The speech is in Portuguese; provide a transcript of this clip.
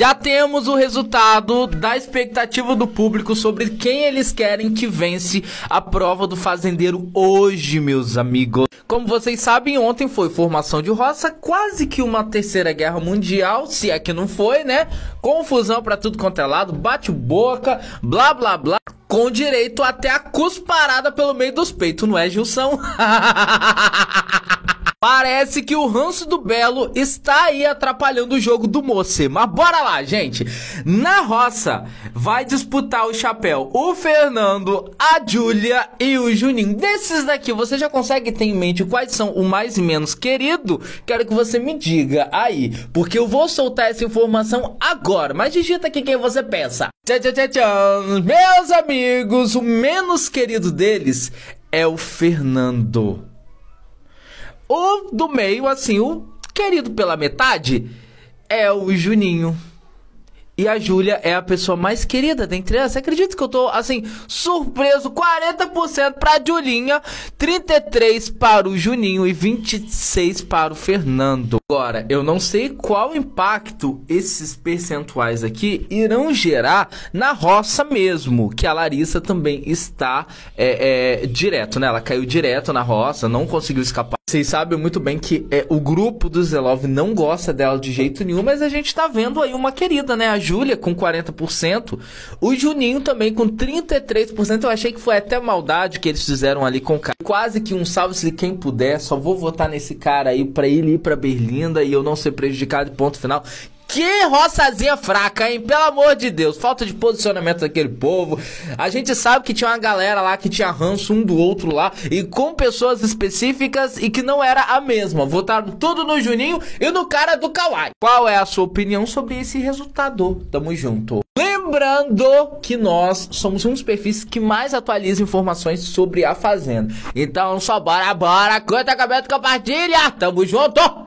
Já temos o resultado da expectativa do público sobre quem eles querem que vence a prova do fazendeiro hoje, meus amigos. Como vocês sabem, ontem foi formação de roça, quase que uma terceira guerra mundial, se é que não foi, né? Confusão para tudo quanto é lado, bate-boca, blá blá blá com direito até a cusparada pelo meio dos peitos, não é, Gilson? Parece que o ranço do Belo está aí atrapalhando o jogo do Moce. Mas bora lá, gente. Na roça, vai disputar o chapéu o Fernando, a Júlia e o Juninho. Desses daqui, você já consegue ter em mente quais são o mais e menos querido? Quero que você me diga aí, porque eu vou soltar essa informação agora. Mas digita aqui quem você pensa. Tchau, tchau, tchau, tchau. Meus amigos, o menos querido deles é o Fernando. O do meio, assim, o querido pela metade, é o Juninho. E a Júlia é a pessoa mais querida dentre elas. Você acredita que eu tô, assim, surpreso? 40% pra Julinha, 33% para o Juninho e 26% para o Fernando. Agora, eu não sei qual impacto esses percentuais aqui irão gerar na roça mesmo, que a Larissa também está é, é, direto, né? Ela caiu direto na roça, não conseguiu escapar. Vocês sabem muito bem que é, o grupo do Zelov não gosta dela de jeito nenhum, mas a gente tá vendo aí uma querida, né? A Júlia com 40%, o Juninho também com 33%. Eu achei que foi até maldade que eles fizeram ali com o cara. Quase que um salve-se quem puder, só vou votar nesse cara aí pra ele ir pra Berlinda e eu não ser prejudicado, ponto final. Que roçazinha fraca, hein? Pelo amor de Deus. Falta de posicionamento daquele povo. A gente sabe que tinha uma galera lá que tinha ranço um do outro lá. E com pessoas específicas e que não era a mesma. Votaram tudo no Juninho e no cara do Kawhi. Qual é a sua opinião sobre esse resultado? Tamo junto. Lembrando que nós somos um dos perfis que mais atualiza informações sobre a Fazenda. Então só bora, bora, canta, comenta, compartilha. Tamo junto!